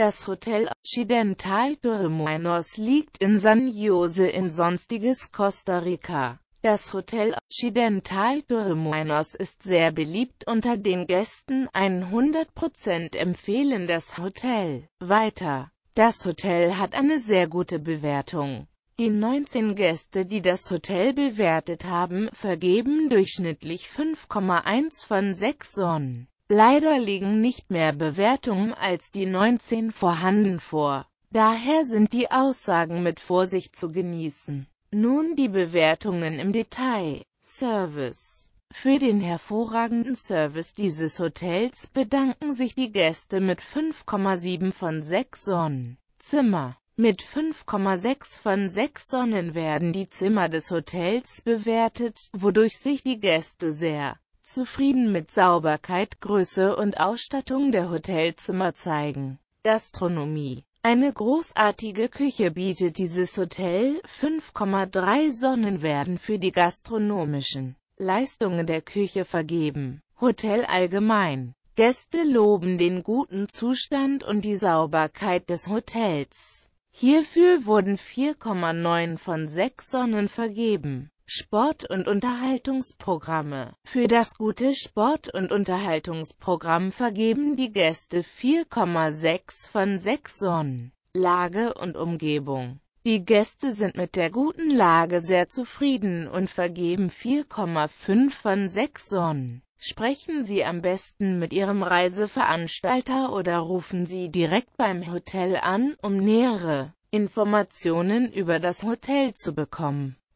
Das Hotel Occidental Torremolinos liegt in San Jose in sonstiges Costa Rica. Das Hotel Occidental Torremolinos ist sehr beliebt unter den Gästen, 100% empfehlen das Hotel. Weiter. Das Hotel hat eine sehr gute Bewertung. Die 19 Gäste, die das Hotel bewertet haben, vergeben durchschnittlich 5,1 von 6 Sonnen. Leider liegen nicht mehr Bewertungen als die 19 vorhanden vor. Daher sind die Aussagen mit Vorsicht zu genießen. Nun die Bewertungen im Detail. Service Für den hervorragenden Service dieses Hotels bedanken sich die Gäste mit 5,7 von 6 Sonnen. Zimmer mit 5,6 von 6 Sonnen werden die Zimmer des Hotels bewertet, wodurch sich die Gäste sehr zufrieden mit Sauberkeit, Größe und Ausstattung der Hotelzimmer zeigen. Gastronomie eine großartige Küche bietet dieses Hotel, 5,3 Sonnen werden für die gastronomischen Leistungen der Küche vergeben. Hotel allgemein. Gäste loben den guten Zustand und die Sauberkeit des Hotels. Hierfür wurden 4,9 von 6 Sonnen vergeben. Sport- und Unterhaltungsprogramme. Für das gute Sport- und Unterhaltungsprogramm vergeben die Gäste 4,6 von 6 Sonnen. Lage und Umgebung. Die Gäste sind mit der guten Lage sehr zufrieden und vergeben 4,5 von 6 Sonnen. Sprechen Sie am besten mit Ihrem Reiseveranstalter oder rufen Sie direkt beim Hotel an, um nähere Informationen über das Hotel zu bekommen.